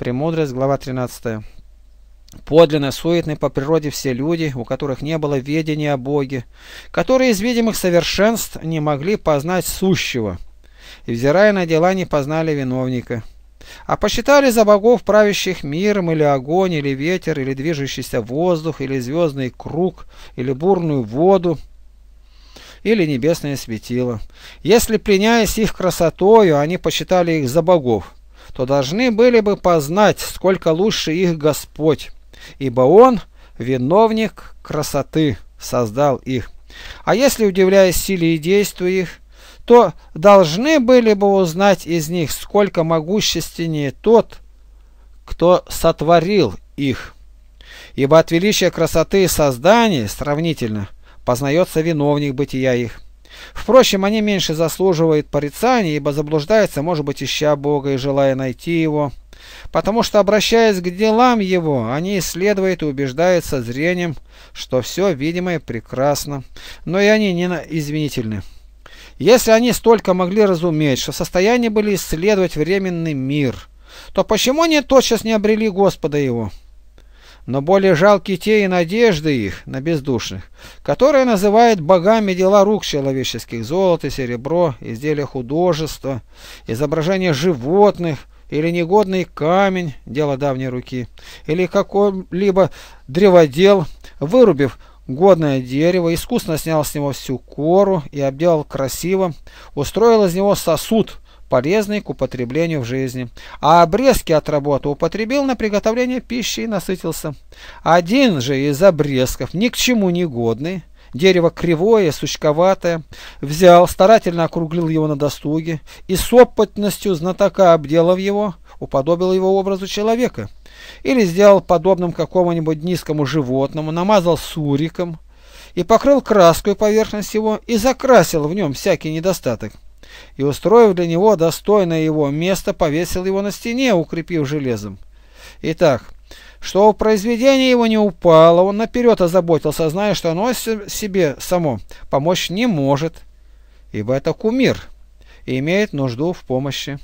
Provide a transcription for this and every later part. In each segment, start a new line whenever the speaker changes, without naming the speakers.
Премудрость, глава 13. Подлинно суетны по природе все люди, у которых не было ведения о Боге, которые из видимых совершенств не могли познать сущего, и, взирая на дела, не познали виновника, а посчитали за богов правящих миром или огонь, или ветер, или движущийся воздух, или звездный круг, или бурную воду, или небесное светило. Если, пленяясь их красотою, они посчитали их за богов – то должны были бы познать, сколько лучше их Господь, ибо Он – виновник красоты, создал их. А если, удивляясь силе и действию их, то должны были бы узнать из них, сколько могущественнее тот, кто сотворил их. Ибо от величия красоты и создания сравнительно познается виновник бытия их. Впрочем, они меньше заслуживают порицания, ибо заблуждаются, может быть, ища Бога и желая найти Его. Потому что, обращаясь к делам Его, они исследуют и убеждаются зрением, что все видимое прекрасно, но и они не извинительны. Если они столько могли разуметь, что в состоянии были исследовать временный мир, то почему они тотчас не обрели Господа Его? но более жалки те и надежды их на бездушных, которые называют богами дела рук человеческих, золото, серебро, изделия художества, изображения животных, или негодный камень, дело давней руки, или какой-либо древодел, вырубив годное дерево, искусно снял с него всю кору и обделал красиво, устроил из него сосуд, полезный к употреблению в жизни, а обрезки от работы употребил на приготовление пищи и насытился. Один же из обрезков, ни к чему не годный, дерево кривое, сучковатое, взял, старательно округлил его на досуге и с опытностью знатока, обделав его, уподобил его образу человека. Или сделал подобным какому-нибудь низкому животному, намазал суриком и покрыл краской поверхность его и закрасил в нем всякий недостаток и, устроив для него достойное его место, повесил его на стене, укрепив железом. Итак, что в произведении его не упало, он наперед озаботился, зная, что оно себе само помочь не может, ибо это кумир и имеет нужду в помощи.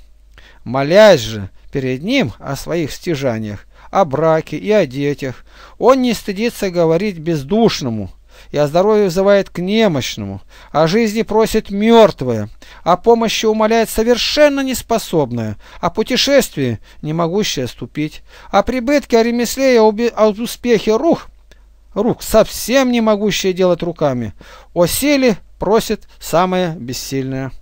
Молясь же перед ним о своих стяжаниях, о браке и о детях, он не стыдится говорить бездушному, и о здоровье взывает к немощному, о жизни просит мертвое, о помощи умоляет совершенно неспособное, о путешествии не могущее ступить, о прибытке, о ремесле и об успехе рух, рук совсем не могущее делать руками, о силе просит самое бессильное.